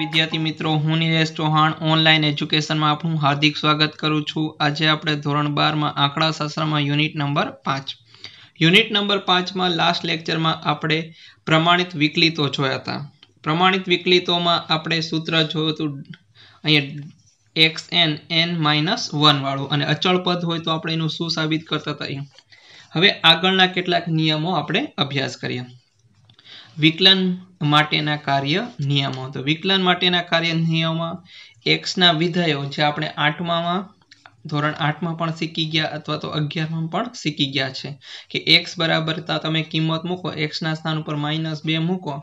વિદ્યાર્થી મિત્રો હું નિલેશ ચૌહાણ ઓનલાઈન એજ્યુકેશનમાં આપનું હાર્દિક સ્વાગત કરું છું આજે આપણે ધોરણ બારમાં આંકડાશાસ્ત્રમાં યુનિટ નંબર પાંચ યુનિટ નંબર પાંચમાં લાસ્ટ લેક્ચરમાં આપણે પ્રમાણિત વિકલિતો જોયા હતા પ્રમાણિત વિકલિતોમાં આપણે સૂત્ર જોયું હતું અહીંયા એક્સ એન એન માઇનસ વનવાળું અને અચળ પદ હોય તો આપણે એનું શું સાબિત કરતા હતા હવે આગળના કેટલાક નિયમો આપણે અભ્યાસ કરીએ વિકલન માટેના કાર્ય નિયમો તો વિકલન માટેના કાર્ય નિયમોમાં એક્સના વિધેયો જે આપણે આઠમામાં ધોરણ આઠમાં પણ શીખી ગયા અથવા તો અગિયારમાં પણ શીખી ગયા છે કે એક્સ બરાબર તમે કિંમત મૂકો એક્સના સ્થાન ઉપર માઇનસ બે મૂકો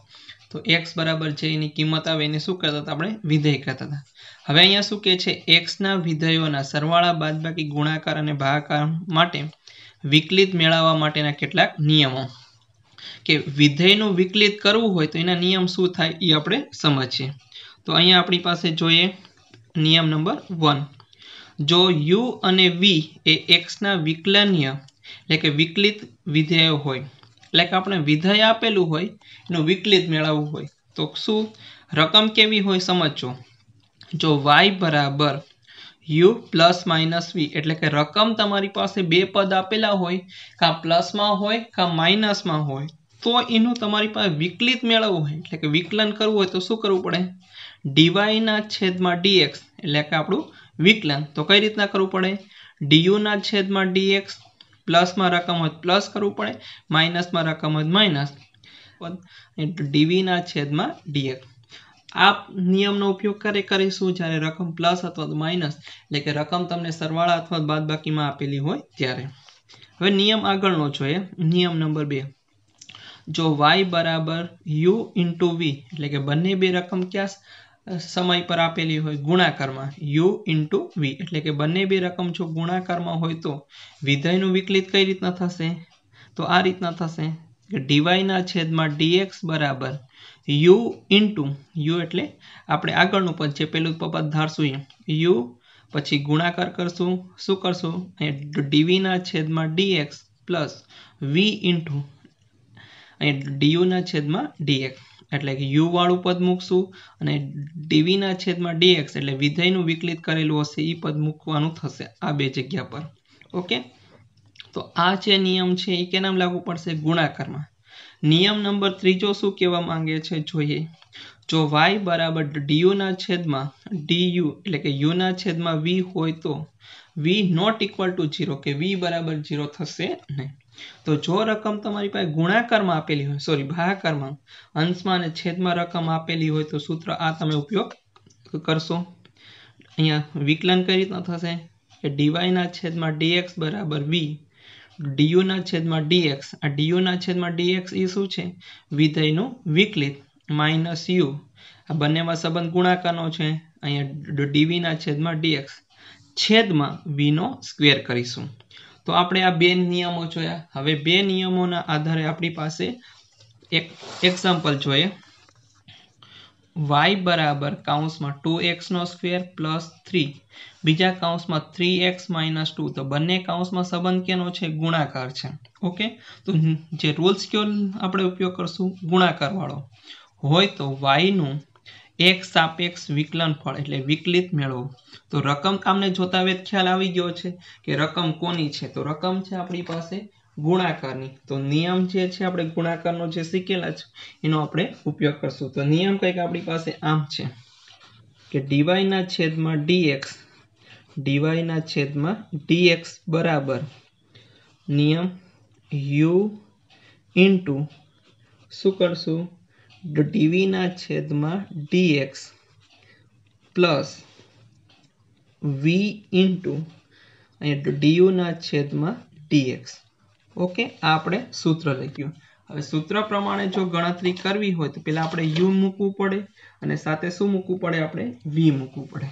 તો એક્સ બરાબર જે એની કિંમત આવે એને શું કરતા હતા આપણે વિધેય કરતા હતા હવે અહીંયા શું કહે છે એક્સના વિધેયોના સરવાળા બાદબાકી ગુણાકાર અને ભાગાકાર માટે વિકલિત મેળવવા માટેના કેટલાક નિયમો કે વિધેયનું વિકલિત કરવું હોય તો એના નિયમ શું થાય એ આપણે સમજીએ તો અહીંયા આપણી પાસે જોઈએ નિયમ નંબર વન જો યુ અને વી એ એક્સના વિકલનીય એટલે કે વિકલિત વિધેય હોય એટલે કે આપણે વિધેય આપેલું હોય એનું વિકલિત મેળવવું હોય તો શું રકમ કેવી હોય સમજો જો વાય બરાબર યુ પ્લસ માઇનસ વી એટલે કે રકમ તમારી પાસે બે પદ આપેલા હોય કાં પ્લસમાં હોય કાં માઇનસમાં હોય તો એનું તમારી પાસે વિકલિત મેળવવું હોય એટલે કે વિકલન કરવું હોય તો શું કરવું પડે ડીવાયના છેદમાં ડીએક્સ એટલે કે આપણું વિકલન તો કઈ રીતના કરવું પડે ડીયુના છેદમાં ડીએક્સ પ્લસમાં રકમ હોય પ્લસ કરવું પડે માઇનસમાં રકમ હોય માઇનસ ડીવીના છેદમાં ડીએક્સ આ નિયમનો ઉપયોગ કરે કરીશું જ્યારે રકમ પ્લસ અથવા તો માઇનસ એટલે કે રકમ તમને સરવાળા અથવા બાદબાકીમાં આપેલી હોય ત્યારે હવે નિયમ આગળનો જોઈએ નિયમ નંબર બે જો વાય બરાબર યુ ઇન્ટુ વી એટલે કે બંને બે રકમ ક્યાં સમય પર આપેલી હોય ગુણાકારમાં યુ ઇન્ટુ વી એટલે કે બંને બે રકમ જો ગુણાકારમાં હોય તો વિધેયનું વિકલિત કઈ રીતના થશે તો આ રીતના થશે કે ડીવાયના છેદમાં ડીએક્સ બરાબર યુ ઇન્ટુ યુ એટલે આપણે આગળનું પદ છે પેલું પદ ધારશું એ યુ પછી ગુણાકાર કરશું શું કરશું અહીંયા ડીવીના છેદમાં ડીએક્સ પ્લસ વી ઇન્ટુ અહીં ડીયુના છેદમાં ડીએક્સ એટલે કે યુ વાળું પદ મૂકશું અને ડીવીના છેદમાં ડીએક્સ એટલે વિધેયનું વિકલિત કરેલું હશે એ પદ મૂકવાનું થશે આ બે જગ્યા પર ઓકે તો આ જે નિયમ છે એ કેનામ લાગુ પડશે ગુણાકારમાં નિયમ નંબર ત્રીજો શું કહેવા માંગે છે જોઈએ જો વાય બરાબર ડીયુના છેદમાં ડીયુ એટલે કે યુના છેદમાં વી હોય તો v not equal to zero કે વી બરાબર ઝીરો થશે નહીં તો જો રકમ તમારી પાસે ગુણાકારમાં આપેલી હોય સોરી ભાગાકારમાં અંશમાં અને છેદમાં રકમ આપેલી હોય તો સૂત્ર આ તમે ઉપયોગ કરશો અહીંયા વિકલન કરી તો થશે કે ડીવાયના છેદમાં ડીએક્સ બરાબર વી ડીયુના છેદમાં ડીએક્સ આ ડીયુના છેદમાં ડીએક્સ એ શું છે વિધેયનું વિકલિત માઇનસ યુ આ બંનેમાં સંબંધ ગુણાકારનો છે અહીંયા ડીવીના છેદમાં ડીએક્સ છેદમાં વીનો સ્ક્વેર કરીશું તો આપણે આ બે નિયમો જોયા હવે બે નિયમોના આધારે આપણી પાસે એક એક્ઝામ્પલ જોઈએ વાય બરાબર કાઉન્સમાં ટુ એક્સનો સ્ક્વેર પ્લસ થ્રી બીજા કાઉન્સમાં થ્રી એક્સ માઇનસ ટુ તો બંને કાઉન્સમાં સંબંધ કેનો છે ગુણાકાર છે ઓકે તો જે રૂલ્સ કયો આપણે ઉપયોગ કરશું ગુણાકારવાળો હોય તો વાયનું એક સાપેક્ષ વિકલન ફળ એટલે વિકલિત મેળવો તો રકમ તમને જોતા વેદ ખ્યાલ આવી ગયો છે કે રકમ કોની છે તો રકમ છે આપણી પાસે ગુણાકારની તો નિયમ જે છે આપણે ગુણાકારનો જે શીખેલા છે એનો આપણે ઉપયોગ કરશું તો નિયમ કંઈક આપણી પાસે આમ છે કે ડીવાયના છેદમાં ડીએક્સ ડીવાયના છેદમાં ડીએક્સ બરાબર નિયમ યુ ઇન્ટુ શું કરશું ડીવીના છેદમાં ડીએક્સ પ્લસ વી ઇન્ટુ અહીંયા ડીયુના છેદમાં ડીએક્સ ઓકે આ આપણે સૂત્ર લખ્યું હવે સૂત્ર પ્રમાણે જો ગણતરી કરવી હોય તો પહેલાં આપણે યુ મૂકવું પડે અને સાથે શું મૂકવું પડે આપણે વી મૂકવું પડે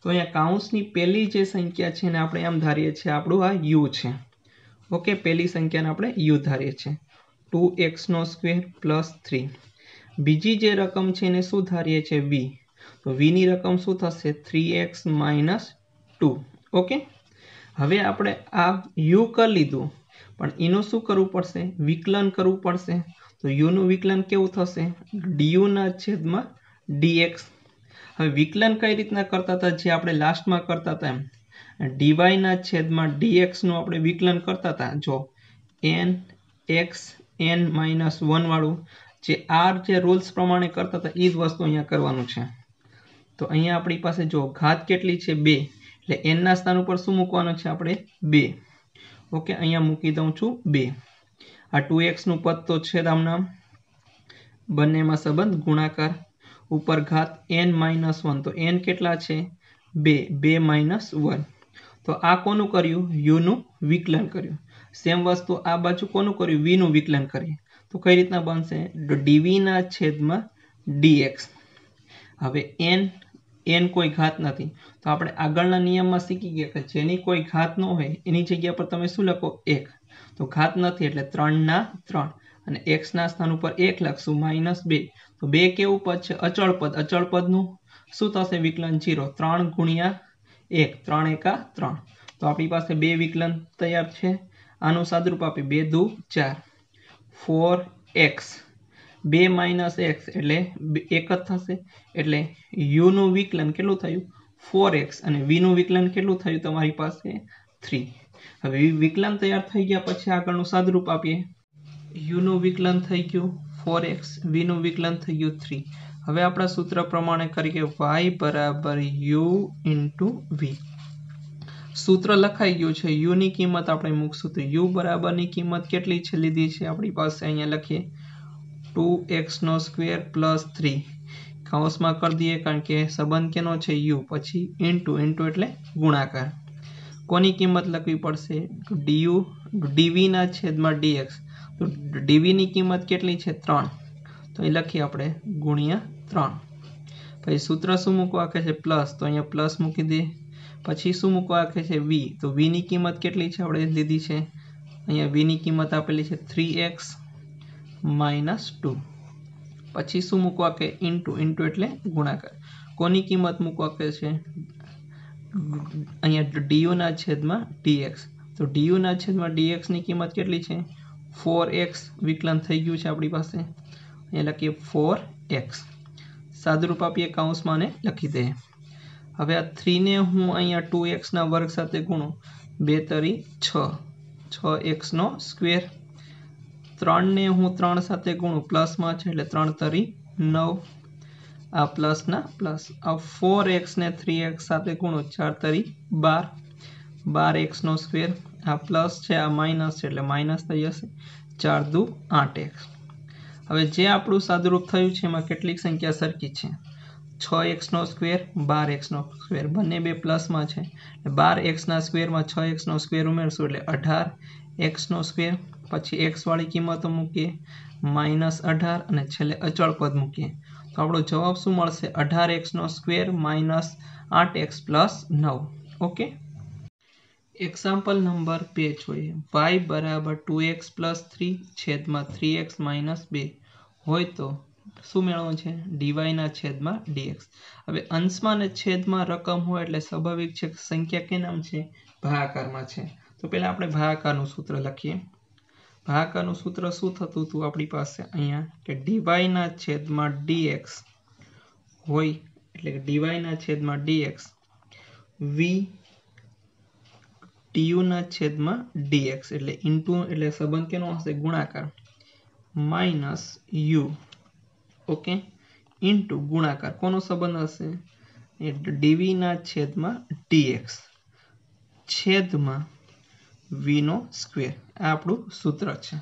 તો અહીંયા કાઉન્સની પહેલી જે સંખ્યા છે ને આપણે એમ ધારીએ છીએ આપણું આ યુ છે ઓકે પહેલી સંખ્યાને આપણે યુ ધારીએ છીએ ટુ એક્સનો સ્ક્વેર પ્લસ થ્રી બીજી જે રકમ છે એને શું ધારીએ છીએ વી તો વીની રકમ શું થશે three x minus two okay હવે આપણે આ યુ કરી લીધું પણ એનું શું કરવું પડશે વિકલન કરવું પડશે તો યુનું વિકલન કેવું થશે ડીયુના છેદમાં ડીએક્સ હવે વિકલન કઈ રીતના કરતા હતા જે આપણે લાસ્ટમાં કરતા હતા એમ ડીવાયના છેદમાં ડીએક્સનું આપણે વિકલન કરતા હતા જો એન એક્સ એન માઇનસ વનવાળું જે આર જે રૂલ્સ પ્રમાણે કરતા હતા એ જ વસ્તુ અહીંયા કરવાનું છે તો અહીંયા આપણી પાસે જો ઘાત કેટલી છે બે એટલે એનના સ્થાન ઉપર શું મૂકવાનું છે આપણે બે ઓકે અહીંયા મૂકી દઉં છું બે આ ટુ એક્સનું પદ તો છે આમનામ બંનેમાં સંબંધ ગુણાકાર ઉપર ઘાત એન માઇનસ વન તો એન કેટલા છે બે બે માઇનસ વન તો આ કોનું કર્યું યુનું વિકલન કર્યું સેમ વસ્તુ આ બાજુ કોનું કર્યું વીનું વિકલન કર્યું તો કઈ રીતના બનશે ડીવીના છેદમાં ડીએક્સ હવે એન એન કોઈ ઘાત નથી તો આપણે આગળના નિયમમાં શીખી ગયા કે જેની કોઈ ઘાત ન હોય એની જગ્યા પર તમે શું લખો એક તો ઘાત નથી એટલે ત્રણના ત્રણ અને એક્સના સ્થાન ઉપર એક લખશું માઇનસ બે તો બે કેવું પદ છે અચળ પદ અચળ પદનું શું થશે વિકલન જીરો ત્રણ ગુણ્યા એક ત્રણ એકા ત્રણ તો આપણી પાસે બે વિકલન તૈયાર છે આનું સાદરૂપ આપી બે દુ ચાર ફોર એક્સ બે માઇનસ એક્સ એટલે એક જ થશે એટલે યુનું વિકલન કેટલું થયું ફોર એક્સ અને વીનું વિકલન કેટલું થયું તમારી પાસે થ્રી હવે વિકલન તૈયાર થઈ ગયા પછી આગળનું સાદરૂપ આપીએ યુનું વિકલન થઈ ગયું ફોર એક્સ વીનું વિકલન થઈ ગયું થ્રી હવે આપણા સૂત્ર પ્રમાણે કરીએ વાય બરાબર યુ ઇન્ટુ વી સૂત્ર લખાઈ ગયું છે યુની કિંમત આપણે મૂકશું તો યુ બરાબરની કિંમત કેટલી છે લીધી છે આપણી પાસે અહીંયા લખીએ ટુ એક્સનો સ્ક્વેર પ્લસ થ્રી કાઉસમાં કરી દઈએ કારણ કે સંબંધ કેનો છે યુ પછી ઇન્ટુ ઇન્ટુ એટલે ગુણાકાર કોની કિંમત લખવી પડશે તો ડીયુ ડીવીના છેદમાં ડીએક્સ તો ડીવીની કિંમત કેટલી છે ત્રણ તો એ લખીએ આપણે ગુણ્યા ત્રણ પછી સૂત્ર શું મૂકવા કે છે પ્લસ તો અહીંયા પ્લસ મૂકી દઈએ પછી શું મૂકવા આખે છે વી તો વીની કિંમત કેટલી છે આપણે લીધી છે અહીંયા વીની કિંમત આપેલી છે થ્રી એક્સ માઇનસ ટુ પછી શું મૂકવા કે ઇન્ટુ ઇન્ટુ એટલે ગુણાકાર કોની કિંમત મૂકવા કે છે અહીંયા ડીયુના છેદમાં ડીએક્સ તો ડીયુના છેદમાં ડીએક્સની કિંમત કેટલી છે ફોર એક્સ વિકલન થઈ ગયું છે આપણી પાસે અહીંયા લખીએ ફોર એક્સ સાદુરૂપ આપીએ કાઉન્સમાં અને લખી દઈએ હવે આ થ્રીને હું અહીંયા ટુ એક્સના વર્ગ સાથે ગુણું બે તરી છ છ એક્સનો સ્ક્વેર ત્રણને હું ત્રણ સાથે ગુણું પ્લસમાં છે એટલે ત્રણ તરી નવ આ પ્લસના પ્લસ આ ફોર એક્સને થ્રી એક્સ સાથે ગુણું ચાર તરી બાર બાર એક્સનો સ્ક્વેર આ પ્લસ છે આ માઇનસ છે એટલે માઇનસ થઈ જશે ચાર દુ આઠ એક્સ હવે જે આપણું સાદુરૂપ થયું છે એમાં કેટલીક સંખ્યા સરખી છે છ એક્સનો સ્ક્વેર બાર એક્સનો સ્ક્વેર બંને બે પ્લસમાં છે બાર એક્સના સ્ક્વેરમાં છ એક્સનો સ્ક્વેર ઉમેરશું એટલે અઢાર એક્સનો સ્ક્વેર પછી એક્સવાળી કિંમતો મૂકીએ માઇનસ અઢાર અને છેલ્લે અચળ પદ મૂકીએ તો આપણો જવાબ શું મળશે અઢાર એક્સનો સ્ક્વેર માઇનસ આઠ એક્સ પ્લસ નવ ઓકે એક્ઝામ્પલ નંબર બે જોઈએ વાય બરાબર ટુ એક્સ પ્લસ થ્રી છેદમાં થ્રી એક્સ માઇનસ બે હોય તો શું મેળવવાનું છે ડીવાયના છેદમાં ડીએક્સ હવે અંશમાં અને છેદમાં રકમ હોય એટલે સ્વાભાવિક છે સંખ્યા કેનામ છે ભાગાકારમાં છે તો પહેલાં આપણે ભાગાકારનું સૂત્ર લખીએ ભાગાકારનું સૂત્ર શું થતું હતું આપણી પાસે અહીંયા કે ડીવાયના છેદમાં ડીએક્સ હોય એટલે કે ડીવાયના છેદમાં ડીએક્સ વી ટીયુના છેદમાં ડીએક્સ એટલે ઇન્ટુ એટલે સંબંધ કેનો હશે ગુણાકાર માઇનસ યુ ઓકે ઇન્ટુ ગુણાકાર કોનો સંબંધ હશે એ ડીવીના છેદમાં ડીએક્સ છેદમાં વીનો સ્ક્વેર આ આપણું સૂત્ર છે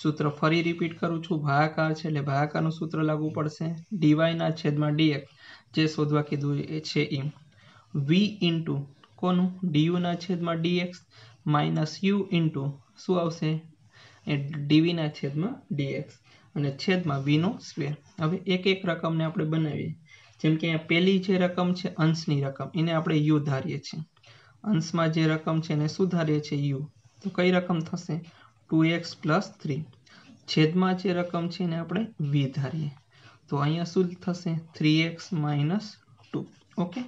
સૂત્ર ફરી રિપીટ કરું છું ભાગાકાર છે એટલે ભાગાકારનું સૂત્ર લાગુ પડશે ડીવાયના છેદમાં ડીએક્સ જે શોધવા કીધું એ છે એમ વી ઇન્ટુ કોનું ડીયુના છેદમાં ડીએક્સ માઇનસ યુ ઇન્ટુ શું આવશે એ ડીવીના છેદમાં ડીએક્સ અને છેદમાં વીનો સ્ક્વેર હવે એક એક રકમને આપણે બનાવીએ જેમ કે અહીંયા પહેલી જે રકમ છે અંશની રકમ એને આપણે યુ ધારીએ છીએ અંશમાં જે રકમ છે એને શું ધારીએ છીએ યુ તો કઈ રકમ થશે ટુ એક્સ પ્લસ થ્રી છેદમાં જે રકમ છે એને આપણે વી ધારીએ તો અહીંયા શું થશે three x minus two okay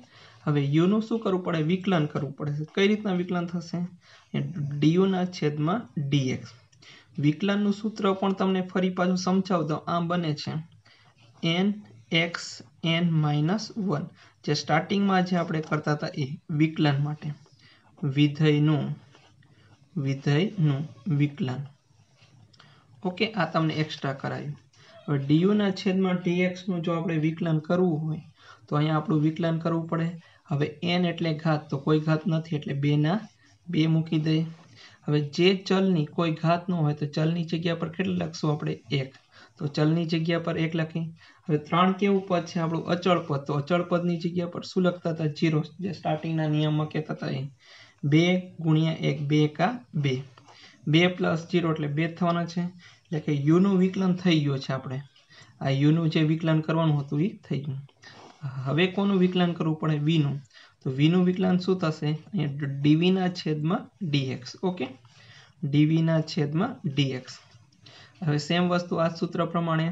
હવે યુનું શું કરવું પડે વિકલન કરવું પડે કઈ રીતના વિકલન થશે ડીયુના છેદમાં ડીએક્સ વિકલનનું સૂત્ર પણ તમને ફરી પાછું સમજાવી દઉં આમ બને છે n x n minus one જે સ્ટાર્ટિંગમાં જે આપણે કરતા હતા એ વિકલન માટે વિધેયનું વિધેયનું વિકલન ઓકે આ તમને એક્સ્ટ્રા કરાયું હવે ડીયુના છેદમાં ડીએક્સનું જો આપણે વિકલન કરવું હોય તો અહીંયા આપણું વિકલન કરવું પડે હવે એન એટલે ઘાત તો કોઈ ઘાત નથી એટલે બેના બે મૂકી દઈએ હવે જે ચલની કોઈ ઘાત ન હોય તો ચલની જગ્યા પર કેટલું લખશું આપણે એક તો ચલની જગ્યા પર એક લખી હવે ત્રણ કેવું પદ છે આપણું અચળ પદ તો અચળ પદની જગ્યા પર શું લખતા હતા જીરો જે સ્ટાર્ટિંગના નિયમમાં કહેતા હતા એ બે ગુણ્યા એક બે કા બે બે પ્લસ જીરો એટલે બે થવાના છે એટલે કે યુનું વિકલન થઈ ગયું છે આપણે આ યુનું જે વિકલન કરવાનું હતું એ થઈ ગયું હવે કોનું વિકલન કરવું પડે વીનું તો વીનું વિકલાંક શું થશે અહીંયા ડીવીના છેદમાં ડીએક્સ ઓકે ડીવીના છેદમાં ડીએક્સ હવે સેમ વસ્તુ આ સૂત્ર પ્રમાણે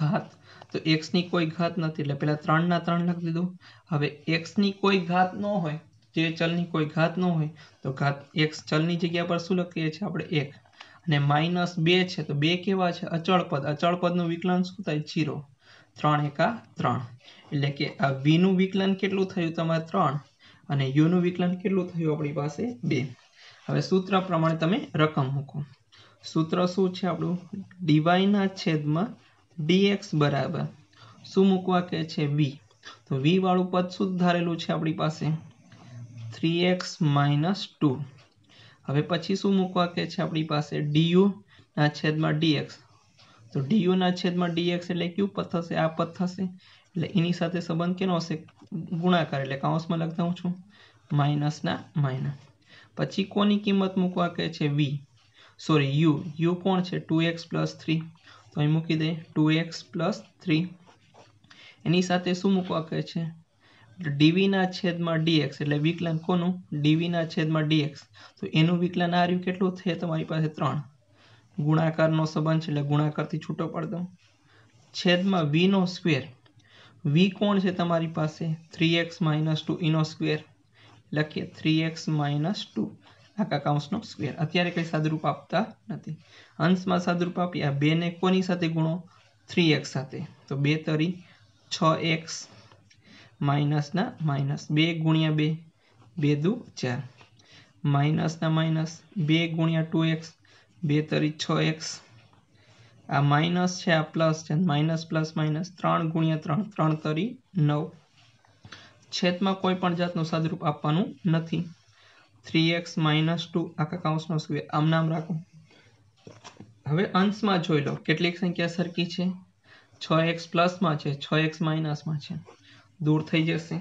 ઘાત તો એક્સની કોઈ ઘાત નથી એટલે પહેલાં ત્રણના ત્રણ લખી દીધું હવે એક્સની કોઈ ઘાત ન હોય જે ચલની કોઈ ઘાત ન હોય તો ઘાત એક્સ ચલની જગ્યા પર શું લખીએ છીએ આપણે એક અને માઇનસ બે છે તો બે કેવા છે અચળપદ પદ અચળ પદનું વિકલન શું થાય જીરો ત્રણ એકા ત્રણ એટલે કે આ વીનું વિકલન કેટલું થયું તમારે ત્રણ અને યુનું વિકલન કેટલું થયું આપણી પાસે બે હવે સૂત્ર પ્રમાણે તમે રકમ મૂકો સૂત્ર શું છે આપણું ડીવાયના છેદમાં ડીએક્સ બરાબર શું મૂકવા કહે છે વી તો વી વાળું પદ શું ધારેલું છે આપણી પાસે થ્રી એક્સ માઇનસ ટુ હવે પછી શું મૂકવા કે છે આપણી પાસે ડીયુના છેદમાં ડીએક્સ તો ડીયુના છેદમાં ડીએક્સ એટલે કયું પદ થશે આ પદ થશે એટલે એની સાથે સંબંધ કેનો હશે ગુણાકાર એટલે કાઉન્સમાં લખતા હું છું માઇનસના માઇનસ પછી કોની કિંમત મૂકવા કહે છે વી સોરી યુ યુ કોણ છે ટુ એક્સ પ્લસ થ્રી તો અહીં મૂકી દે ટુ એક્સ પ્લસ થ્રી એની સાથે શું મૂકવા કહે છે ડીવીના છેદમાં ડીએક્સ એટલે વિકલન કોનું ડીવીના છેદમાં ડીએક્સ તો એનું વિકલન આ રહ્યું કેટલું છે તમારી પાસે ત્રણ ગુણાકારનો સંબંધ છે એટલે ગુણાકારથી છૂટો પડતો છેદમાં વીનો સ્ક્વેર વી કોણ છે તમારી પાસે થ્રી એક્સ માઇનસ ટુ ઇનો સ્ક્વેર લખીએ થ્રી એક્સ માઇનસ ટુ આખા કાઉન્સનો સ્ક્વેર અત્યારે કંઈ સાદરૂપ આપતા નથી અંશમાં સાદરૂપ આપ્યા બેને કોની સાથે ગુણો થ્રી એક્સ સાથે તો બે તરી છ એક્સ માઇનસના માઇનસ બે ગુણ્યા બે બે દુ ચાર માઇનસના માઇનસ બે ગુણ્યા ટુ એક્સ બે તરી છ એક્સ આ માઇનસ છે આ પ્લસ છે માઇનસ પ્લસ માઇનસ ત્રણ ગુણ્યા ત્રણ ત્રણ તરી નવ છેદમાં કોઈ પણ જાતનું સદરૂપ આપવાનું નથી થ્રી એક્સ માઇનસ ટુ આખા કાઉન્સનો સ્ક્વેર આમ નામ રાખો હવે અંશમાં જોઈ લો કેટલીક સંખ્યા સરખી છે છ એક્સ પ્લસમાં છે છ એક્સ માઇનસમાં છે દૂર થઈ જશે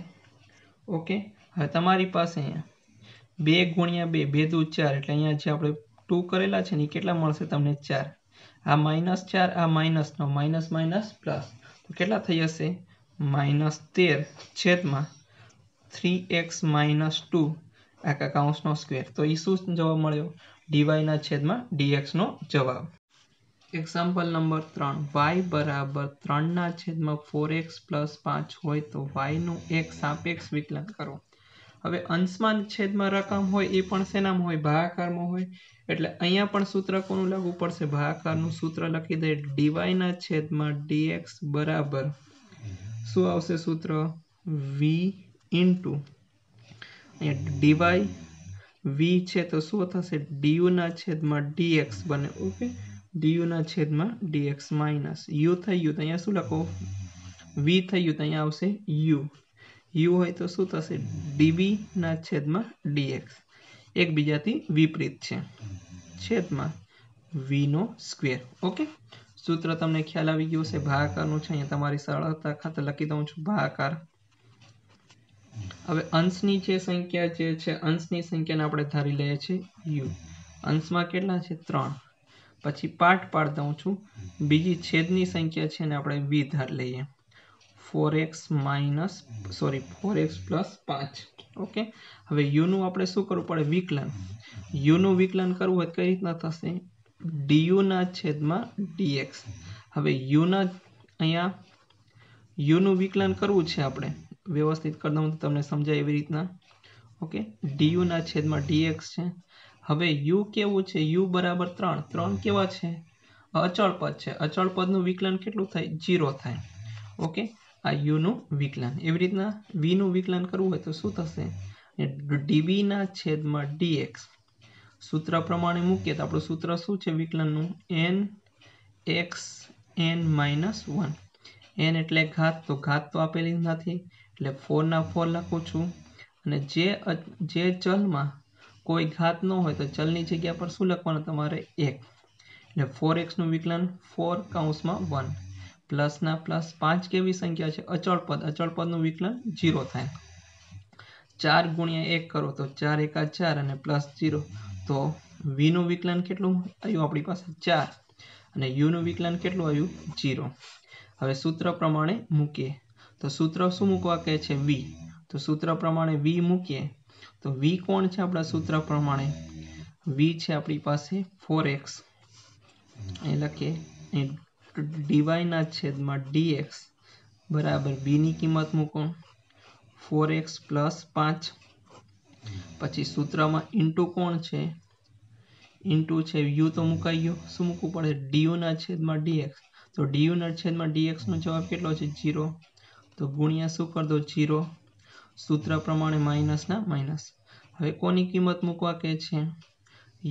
ઓકે હવે તમારી પાસે અહીંયા બે ગુણ્યા બે બે દૂધ ચાર એટલે અહીંયા જે આપણે ટુ કરેલા છે ને એ કેટલા મળશે તમને ચાર આ માઇનસ ચાર આ માઇનસનો માઇનસ માઇનસ પ્લસ તો કેટલા થઈ જશે માઇનસ તેર છેદમાં થ્રી એક્સ માઇનસ ટુ આખા કાઉન્સનો સ્ક્વેર તો એ શું જવાબ મળ્યો ડીવાયના છેદમાં ડીએક્સનો જવાબ એક્ઝામ્પલ નંબર ત્રણ વાય બરાબર ત્રણના છેદમાં ફોર એક્સ પ્લસ પાંચ હોય તો વાયનું એક સાપેક્ષ વિકલન કરો હવે અંશમાં છેદમાં રકમ હોય એ પણ શેનામાં હોય ભાગાકારમાં હોય એટલે અહીંયા પણ સૂત્ર કોનું લાગુ પડશે ભાગાકારનું સૂત્ર લખી દે ડીવાયના છેદમાં ડીએક્સ બરાબર શું આવશે સૂત્ર વી ઇન્ટુ અહીંયા ડીવાય વી છે તો શું થશે ડીયુના છેદમાં ડીએક્સ બને ઓકે ડીયુના છેદમાં ડીએક્સ માઇનસ યુ થઈ ગયું તો અહીંયા શું લખો વી થઈ ગયું તો અહીંયા આવશે યુ યુ હોય તો શું થશે ડીબીના છેદમાં ડીએક્સ એકબીજાથી વિપરીત છે છેદમાં વીનો સ્ક્વેર ઓકે સૂત્ર તમને ખ્યાલ આવી ગયું છે ભાગાકારનું છે અહીંયા તમારી સરળતા ખાતે લખી દઉં છું ભાગાકાર હવે અંશની જે સંખ્યા જે છે અંશની સંખ્યાને આપણે ધારી લઈએ છીએ યુ અંશમાં કેટલા છે ત્રણ પછી પાઠ પાડ દઉં છું બીજી છેદની સંખ્યા છે ને આપણે વી ધારી લઈએ four x minus sorry four x plus પાંચ ઓકે હવે યુનું આપણે શું કરવું પડે વિકલન યુનું વિકલન કરવું હોય કઈ રીતના થશે ડીયુના છેદમાં ડીએક્સ હવે યુના અહીંયા યુનું વિકલન કરવું છે આપણે વ્યવસ્થિત કરી દઉં તમને સમજાય એવી રીતના ઓકે ડીયુના છેદમાં ડીએક્સ છે હવે યુ કેવું છે યુ બરાબર ત્રણ ત્રણ કેવા છે અચળ પદ છે અચળ પદનું વિકલન કેટલું થાય જીરો થાય ઓકે આ યુનું વિકલન એવી રીતના વીનું વિકલન કરવું હોય તો શું થશે ડીબીના છેદમાં ડીએક્સ સૂત્ર પ્રમાણે મૂકીએ તો આપણું સૂત્ર શું છે વિકલનનું n x n minus one n એટલે ઘાત તો ઘાત તો આપેલી નથી એટલે ફોરના ફોર લખું છું અને જે જે ચલમાં કોઈ ઘાત ન હોય તો ચલની જગ્યા પર શું લખવાનું તમારે એક એટલે ફોર એક્સનું વિકલન ફોર કાઉન્સમાં વન પ્લસના પ્લસ પાંચ કેવી સંખ્યા છે અચળ પદ અચળ પદનું વિકલન જીરો થાય ચાર ગુણ્યા એક કરો તો ચાર એકા ચાર અને પ્લસ જીરો તો વીનું વિકલન કેટલું આવ્યું આપણી પાસે ચાર અને યુનું વિકલન કેટલું આવ્યું જીરો હવે સૂત્ર પ્રમાણે મૂકીએ તો સૂત્ર શું મૂકવા કહે છે વી તો સૂત્ર પ્રમાણે વી મૂકીએ તો વી કોણ છે આપણા સૂત્ર પ્રમાણે વી છે આપણી પાસે ફોર એક્સ એ લખીએ ડીવાયના છેદમાં ડીએક્સ બરાબર બીની કિંમત મૂકો ફોર એક્સ પ્લસ પાંચ પછી સૂત્રમાં ઇન્ટુ કોણ છે ઇન્ટુ છે યુ તો મુકાઈ ગયો શું મૂકવું પડે ડીયુના છેદમાં ડીએક્સ તો ડીયુના છેદમાં ડીએક્સનો જવાબ કેટલો છે ઝીરો તો ગુણ્યા શું કર દો ઝીરો સૂત્ર પ્રમાણે માઇનસના માઇનસ હવે કોની કિંમત મૂકવા કે છે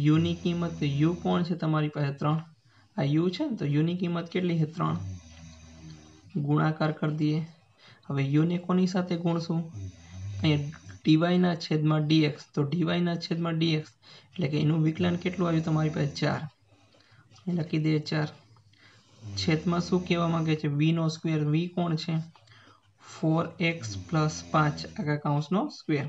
યુની કિંમત યુ કોણ છે તમારી પાસે ત્રણ આ યુ છે ને તો યુની કિંમત કેટલી છે ત્રણ ગુણાકાર કરી દઈએ હવે યુને કોની સાથે ગુણશું અહીંયા ડીવાયના છેદમાં ડીએક્સ તો ડીવાયના છેદમાં ડીએક્સ એટલે કે એનું વિકલન કેટલું આવ્યું તમારી પાસે ચાર લખી દઈએ ચાર છેદમાં શું કહેવા માગે છે વીનો સ્ક્વેર વી કોણ છે ફોર એક્સ પ્લસ પાંચ આગા કાઉન્સનો સ્ક્વેર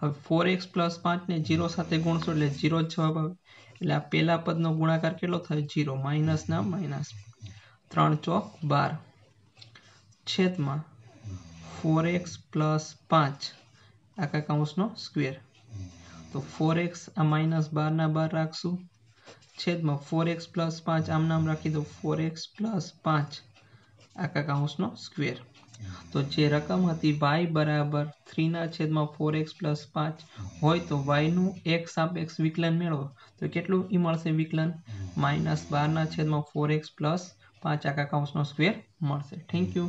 હવે ફોર એક્સ પ્લસ પાંચને જીરો સાથે ગુણશો એટલે જીરો જ જવાબ આવે એટલે આ પહેલા પદનો ગુણાકાર કેટલો થાય જીરો માઇનસના માઇનસ ત્રણ ચોક બાર છેદમાં ફોર એક્સ પ્લસ પાંચ આખા કાઉન્સનો સ્ક્વેર તો ફોર એક્સ આ માઇનસ બારના બાર રાખશું છેદમાં ફોર એક્સ પ્લસ પાંચ આમ નામ રાખી દો ફોર એક્સ પ્લસ પાંચ આખા કાઉન્સનો સ્ક્વેર તો જે રકમ હતી વાય બરાબર થ્રી થ્રીના છેદમાં ફોર એક્સ પ્લસ પાંચ હોય તો વાયનું એક સાપેક્ષ વિકલન મેળવો તો કેટલું એ મળશે વિકલન માઇનસ બારના છેદમાં ફોર એક્સ પ્લસ પાંચ આખા કાઉન્સનો સ્ક્વેર મળશે થેન્ક યુ